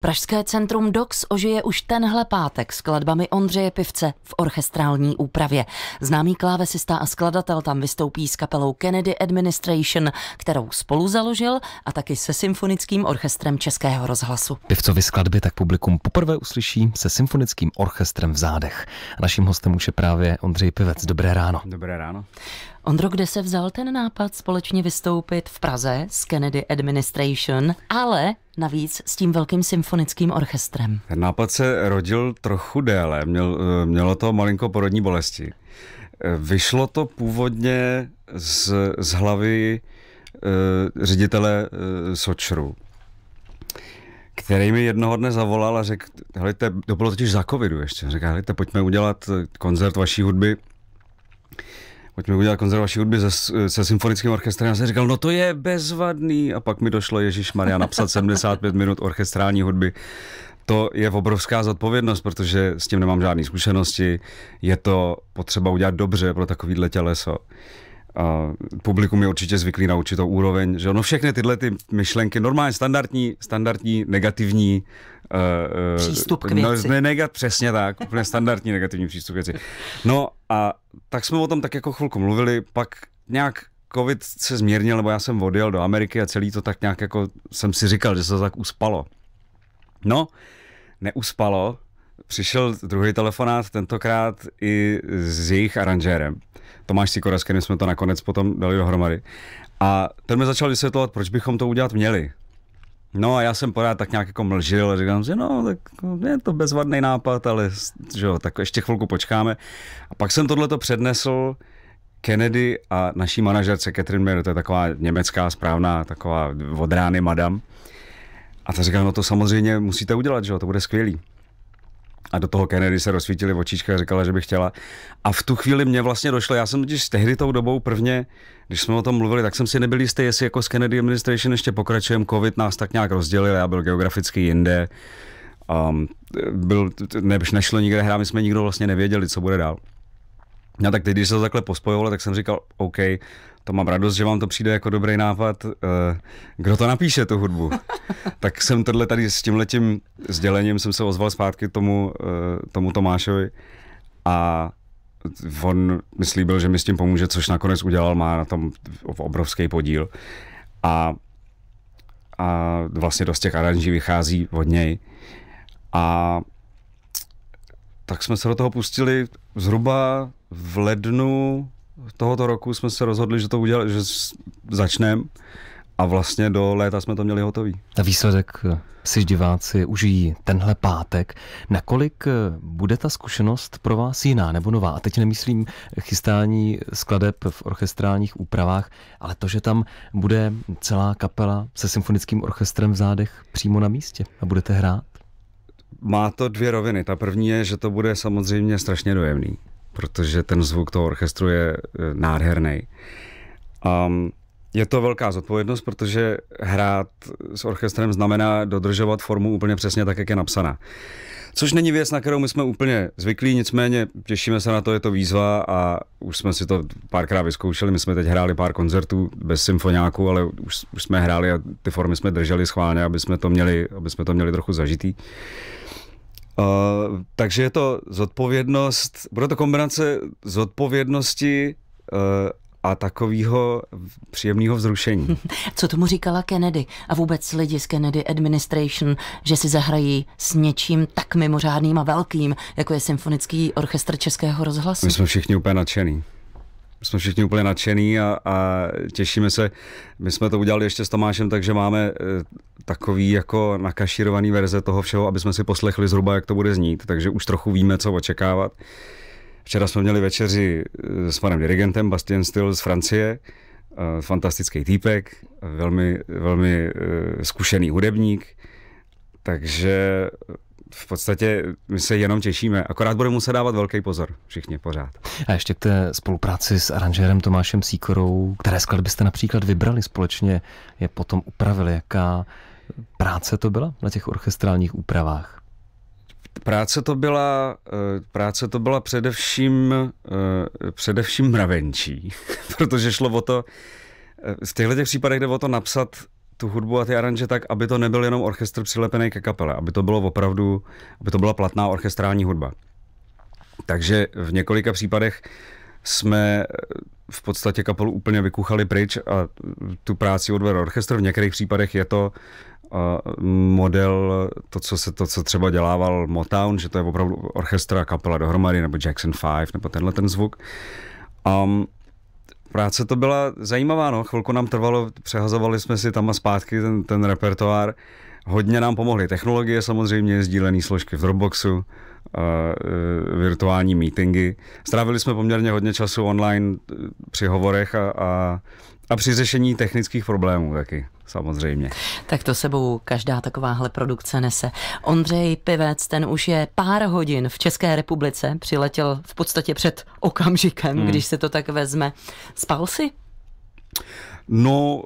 Pražské centrum DOX ožije už tenhle pátek s kladbami Ondřeje Pivce v orchestrální úpravě. Známý klávesista a skladatel tam vystoupí s kapelou Kennedy Administration, kterou spolu založil a taky se symfonickým orchestrem Českého rozhlasu. Pivcovi skladby tak publikum poprvé uslyší se symfonickým orchestrem v zádech. Naším hostem už je právě Ondřej Pivec. Dobré ráno. Dobré ráno. Ondro, kde se vzal ten nápad společně vystoupit v Praze s Kennedy Administration, ale navíc s tím velkým symfonickým orchestrem? Ten nápad se rodil trochu déle, Měl, eh, mělo to malinko porodní bolesti. Eh, vyšlo to původně z, z hlavy e, ředitele e, Sočru, který mi jednoho dne zavolal a řekl, hejte, to bylo totiž za covidu ještě, řekl, pojďme udělat koncert vaší hudby pojďme udělat konzervační hudby se, se symfonickým orchestrem. Já jsem říkal, no to je bezvadný. A pak mi došlo, Ježíš Maria, napsat 75 minut orchestrální hudby. To je obrovská zodpovědnost, protože s tím nemám žádné zkušenosti. Je to potřeba udělat dobře pro takovýhle těleso. A publikum je určitě zvyklý na určitou úroveň, že ono všechny tyhle ty myšlenky, normálně standardní, standardní, negativní uh, přístup k no, věci. No, negat, přesně tak, úplně standardní negativní přístup k věci. No a tak jsme o tom tak jako chvilku mluvili, pak nějak covid se zmírnil, nebo já jsem odjel do Ameriky a celý to tak nějak jako jsem si říkal, že se to tak uspalo. No, neuspalo, přišel druhý telefonát, tentokrát i s jejich aranžérem. Tomáš Sikora, s kterým jsme to nakonec potom dali dohromady. A ten mi začal vysvětlovat, proč bychom to udělat měli. No a já jsem pořád tak nějak jako mlžil, říkám si, no tak je to bezvadný nápad, ale že jo, tak ještě chvilku počkáme. A pak jsem tohleto přednesl Kennedy a naší manažerce Catherine Mayer, to je taková německá správná, taková od rány madam. A ta říkala, no to samozřejmě musíte udělat, že jo, to bude skvělý a do toho Kennedy se rozsvítily očička a říkala, že by chtěla. A v tu chvíli mě vlastně došlo, já jsem totiž tehdy tou dobou prvně, když jsme o tom mluvili, tak jsem si nebyl jistý, jestli jako s Kennedy administration ještě pokračujeme, covid nás tak nějak rozdělil, já byl geograficky jinde, um, byl, ne, nešlo nikde hrát, my jsme nikdo vlastně nevěděli, co bude dál. No tak teď, když se to takhle pospojovalo, tak jsem říkal, OK, to mám radost, že vám to přijde jako dobrý nápad. Eh, kdo to napíše, tu hudbu? tak jsem tohle tady s tímhletím sdělením jsem se ozval zpátky tomu, eh, tomu Tomášovi a on myslí byl, že mi s tím pomůže, což nakonec udělal, má na tom obrovský podíl. A, a vlastně dost těch aranží vychází od něj. A tak jsme se do toho pustili zhruba v lednu tohoto roku jsme se rozhodli, že to udělali, že začneme a vlastně do léta jsme to měli hotový. A výsledek eh, si diváci užijí tenhle pátek. Nakolik eh, bude ta zkušenost pro vás jiná nebo nová? A teď nemyslím chystání skladeb v orchestrálních úpravách, ale to, že tam bude celá kapela se symfonickým orchestrem v zádech přímo na místě a budete hrát? Má to dvě roviny. Ta první je, že to bude samozřejmě strašně dojemný protože ten zvuk toho orchestru je e, nádherný. Um, je to velká zodpovědnost, protože hrát s orchestrem znamená dodržovat formu úplně přesně tak, jak je napsaná. Což není věc, na kterou my jsme úplně zvyklí, nicméně těšíme se na to, je to výzva a už jsme si to párkrát vyzkoušeli. My jsme teď hráli pár koncertů bez symfoniáku, ale už, už jsme hráli a ty formy jsme drželi schválně, aby jsme to měli, aby jsme to měli trochu zažitý. Uh, Uh, takže je to zodpovědnost, bude to kombinace zodpovědnosti uh, a takového příjemného vzrušení. Co tomu říkala Kennedy a vůbec lidi z Kennedy Administration, že si zahrají s něčím tak mimořádným a velkým, jako je Symfonický orchestr Českého rozhlasu? My jsme všichni úplně nadšený jsme všichni úplně nadšený a, a těšíme se. My jsme to udělali ještě s Tomášem, takže máme eh, takový jako nakaširovaný verze toho všeho, aby jsme si poslechli zhruba, jak to bude znít, takže už trochu víme, co očekávat. Včera jsme měli večeři eh, s panem dirigentem Bastien Still z Francie, eh, fantastický týpek, velmi, velmi zkušený hudebník, takže v podstatě my se jenom těšíme. Akorát budeme muset dávat velký pozor všichni pořád. A ještě k té spolupráci s aranžérem Tomášem Síkorou, které skladby jste například vybrali společně, je potom upravili. Jaká práce to byla na těch orchestrálních úpravách? Práce to byla, eh, práce to byla především, eh, především mravenčí, protože šlo o to, eh, v těchto těch případech jde o to napsat tu hudbu a ty aranže tak, aby to nebyl jenom orchestr přilepený ke kapele, aby to bylo opravdu, aby to byla platná orchestrální hudba. Takže v několika případech jsme eh, v podstatě kapelu úplně vykuchali pryč a tu práci odvedl orchestr. V některých případech je to eh, model, to co, se, to, co třeba dělával Motown, že to je opravdu orchestra kapela dohromady, nebo Jackson 5, nebo tenhle ten zvuk. Um, Práce to byla zajímavá, no, chvilku nám trvalo, přehazovali jsme si tam a zpátky ten, ten repertoár Hodně nám pomohly technologie samozřejmě, sdílené složky v Dropboxu, e, virtuální meetingy. Strávili jsme poměrně hodně času online e, při hovorech a, a, a při řešení technických problémů taky samozřejmě. Tak to sebou každá takováhle produkce nese. Ondřej Pivec, ten už je pár hodin v České republice, přiletěl v podstatě před okamžikem, hmm. když se to tak vezme. Spal si? No,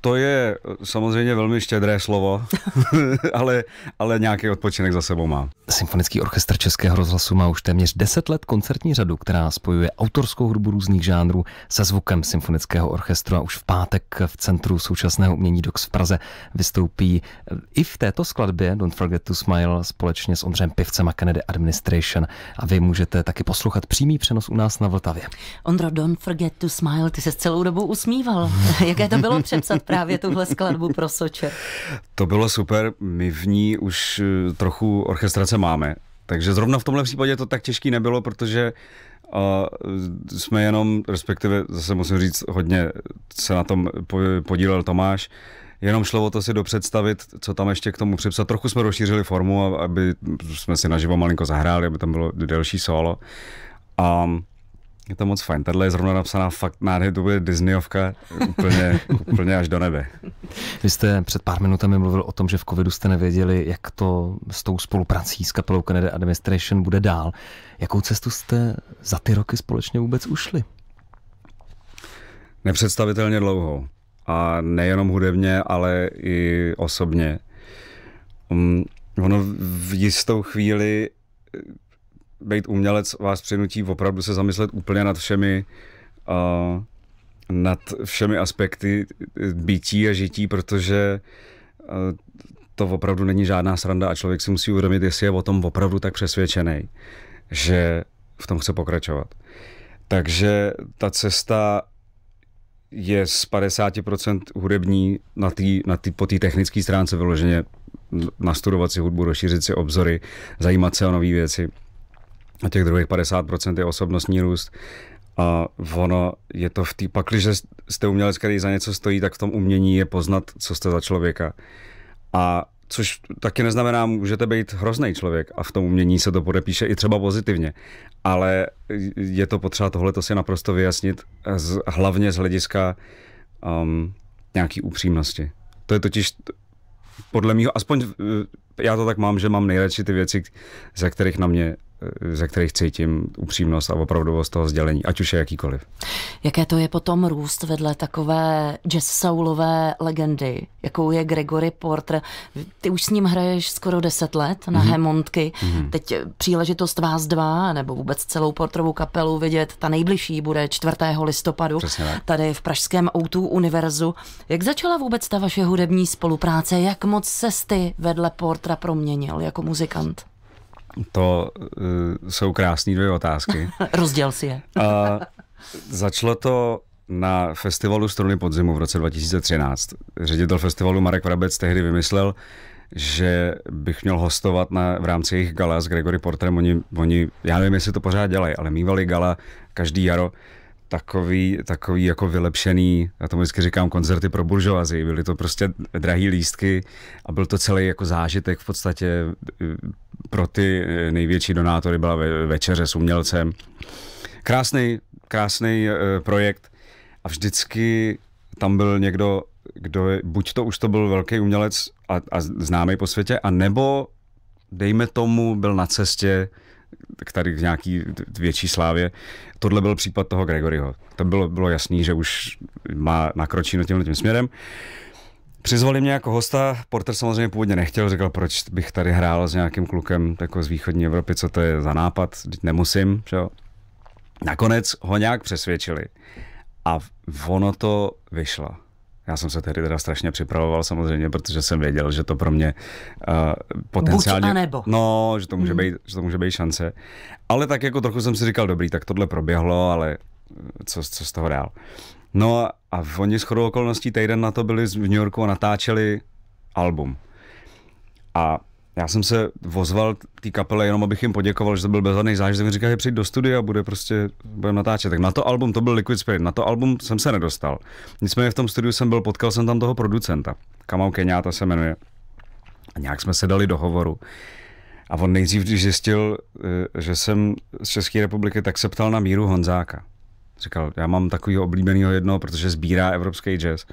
to je eh, samozřejmě velmi štědré slovo, ale, ale nějaký odpočinek za sebou má. Symfonický orchestr Českého rozhlasu má už téměř 10 let koncertní řadu, která spojuje autorskou hudbu různých žánrů se zvukem symfonického orchestru a už v pátek v Centru současného umění DOX v Praze vystoupí eh, i v této skladbě Don't Forget to Smile společně s Ondřejem Pivcem a Kennedy Administration a vy můžete taky poslouchat přímý přenos u nás na Vltavě. Ondro, Don't Forget to Smile, ty se celou dobu usmíval. Jaké to bylo přepsat právě tuhle skladbu pro Soče. To bylo super, my v ní už eh, trochu orchestrace máme, takže zrovna v tomhle případě to tak těžký nebylo, protože a jsme jenom, respektive zase musím říct, hodně se na tom podílel Tomáš, jenom šlo o to si dopředstavit, co tam ještě k tomu připsat. Trochu jsme rozšířili formu, aby jsme si naživo malinko zahráli, aby tam bylo delší solo. A je to moc fajn. Tady je zrovna napsaná fakt nádherně, to bude Disneyovka úplně, úplně až do nebe. Vy jste před pár minutami mluvil o tom, že v covidu jste nevěděli, jak to s tou spoluprací s kapelou Canada Administration bude dál. Jakou cestu jste za ty roky společně vůbec ušli? Nepředstavitelně dlouhou. A nejenom hudebně, ale i osobně. Mm, ono v jistou chvíli být umělec vás přinutí opravdu se zamyslet úplně nad všemi uh, nad všemi aspekty bytí a žití, protože to opravdu není žádná sranda a člověk si musí uvědomit, jestli je o tom opravdu tak přesvědčený, že v tom chce pokračovat. Takže ta cesta je z 50% hudební na tý, na tý, po té technické stránce vyloženě nastudovat si hudbu, rozšířit si obzory, zajímat se o nové věci a těch druhých 50% je osobnostní růst. A ono je to v té, pak, když jste umělec, který za něco stojí, tak v tom umění je poznat, co jste za člověka. A což taky neznamená, můžete být hrozný člověk a v tom umění se to podepíše i třeba pozitivně. Ale je to potřeba tohle to si naprosto vyjasnit, z, hlavně z hlediska um, nějaký upřímnosti. To je totiž podle mého, aspoň eh, já to tak mám, že mám nejradši ty věci, ze kterých na mě ze kterých cítím upřímnost a opravdovost toho sdělení, ať už je jakýkoliv. Jaké to je potom růst vedle takové jazz soulové legendy, jakou je Gregory Porter. Ty už s ním hraješ skoro deset let na mm-hmm. Hemontky. Mm-hmm. Teď příležitost vás dva, nebo vůbec celou Portrovou kapelu vidět, ta nejbližší bude 4. listopadu tady v Pražském Outu Univerzu. Jak začala vůbec ta vaše hudební spolupráce? Jak moc se ty vedle Portra proměnil jako muzikant? To uh, jsou krásné dvě otázky. Rozděl si je. uh, začalo to na festivalu Struny podzimu v roce 2013. Ředitel festivalu Marek Vrabec tehdy vymyslel, že bych měl hostovat na, v rámci jejich gala s Gregory Porterem. Oni, oni, já nevím, jestli to pořád dělají, ale mývali gala každý jaro takový, takový jako vylepšený, já tomu vždycky říkám koncerty pro buržoazi, byly to prostě drahý lístky a byl to celý jako zážitek v podstatě eh, pro ty eh, největší donátory byla ve, večeře s umělcem. Krásný, krásný eh, projekt a vždycky tam byl někdo, kdo, buď to už to byl velký umělec a, a známý po světě, a nebo dejme tomu, byl na cestě k tady k nějaký větší slávě. Tohle byl případ toho Gregoryho. To bylo, bylo jasný, že už má na tímhle tím směrem. Přizvali mě jako hosta, Porter samozřejmě původně nechtěl, Řekl, proč bych tady hrál s nějakým klukem jako z východní Evropy, co to je za nápad, nemusím, že jo. Nakonec ho nějak přesvědčili a ono to vyšlo. Já jsem se tehdy teda strašně připravoval samozřejmě, protože jsem věděl, že to pro mě uh, potenciálně... Buď anebo. No, že to, může mm. být, že to může být šance. Ale tak jako trochu jsem si říkal, dobrý, tak tohle proběhlo, ale eh, co, co z toho dál. No a oni s chodou okolností týden na to byli v New Yorku a natáčeli album. A já jsem se vozval té kapele jenom, abych jim poděkoval, že to byl bezvadný zážitek. Říkal, že přijď do studia bude prostě, budeme natáčet. Tak na to album, to byl Liquid Spirit, na to album jsem se nedostal. Nicméně v tom studiu jsem byl, potkal jsem tam toho producenta. Kamau Kenyata se jmenuje. A nějak jsme se dali do hovoru. A on nejdřív, když zjistil, eh, že jsem z České republiky, tak se ptal na Míru Honzáka. Říkal, já mám takového oblíbeného jednoho, protože sbírá evropský jazz.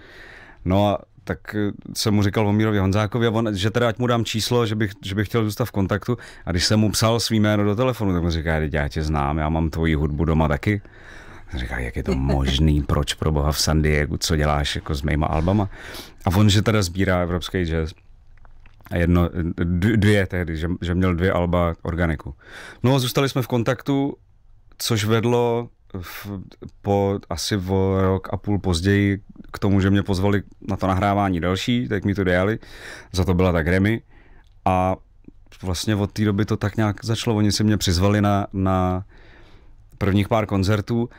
No a tak eh, jsem mu říkal Vomírovi Honzákovi, a on, že teda ať mu dám číslo, že bych, že bych chtěl zůstat v kontaktu. A když jsem mu psal svý jméno do telefonu, tak mu říká, já tě znám, já mám tvoji hudbu doma taky. Říká, jak je to možný, proč pro boha v San Diego, co děláš jako s mýma albama. A on, že teda sbírá evropský jazz. A jedno, dvě tehdy, že, že měl dvě alba organiku. No a zůstali jsme v kontaktu, což vedlo v, po asi o rok a půl později k tomu, že mě pozvali na to nahrávání další, tak mi to dejali. Za to byla tak Grammy. A vlastně od té doby to tak nějak začalo. Oni si mě přizvali na, na prvních pár koncertů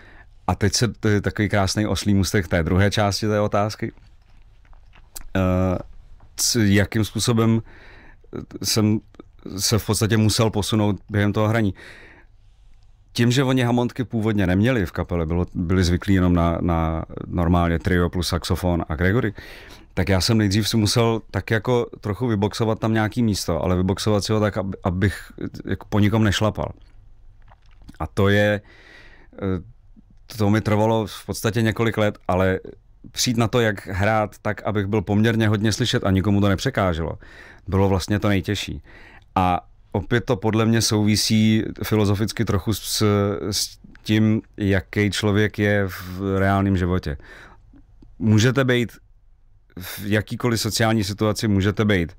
a teď se, to je takový krásný oslý mustek té druhé části té otázky. Uh, c, jakým způsobem eh, jsem se v podstatě musel posunout během toho hraní. Uh, tím, že oni hamontky původně neměli v kapele, bylo, byli zvyklí jenom na, na normálně trio plus saxofon a Gregory, tak já jsem nejdřív si musel tak jako trochu vyboxovat tam nějaký místo, ale vyboxovat si ho tak, ab, abych jako po nikom nešlapal. A to je, eh, to mi trvalo v podstatě několik let, ale přijít na to, jak hrát tak, abych byl poměrně hodně slyšet a nikomu to nepřekáželo, bylo vlastně to nejtěžší. A opět to podle mě souvisí filozoficky trochu s, s tím, jaký člověk je v reálném životě. Můžete být v jakýkoliv sociální situaci, můžete být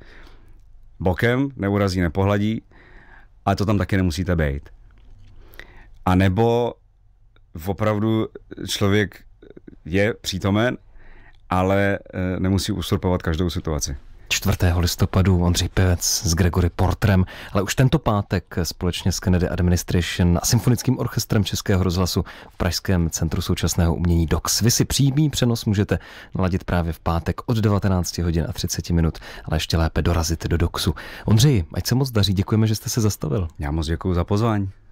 bokem, neurazí, nepohladí, ale to tam taky nemusíte být. A nebo opravdu člověk je přítomen, ale eh, nemusí usurpovat každou situaci. 4. listopadu Ondřej Pevec s Gregory Portrem, ale už tento pátek společně s Kennedy Administration a Symfonickým orchestrem Českého rozhlasu v Pražském centru současného umění DOX. Vy si přímý přenos můžete naladit právě v pátek od 19 hodin a 30 minut, ale ještě lépe dorazit do DOXu. Ondřej, ať se moc daří, děkujeme, že jste se zastavil. Já moc děkuji za pozvání.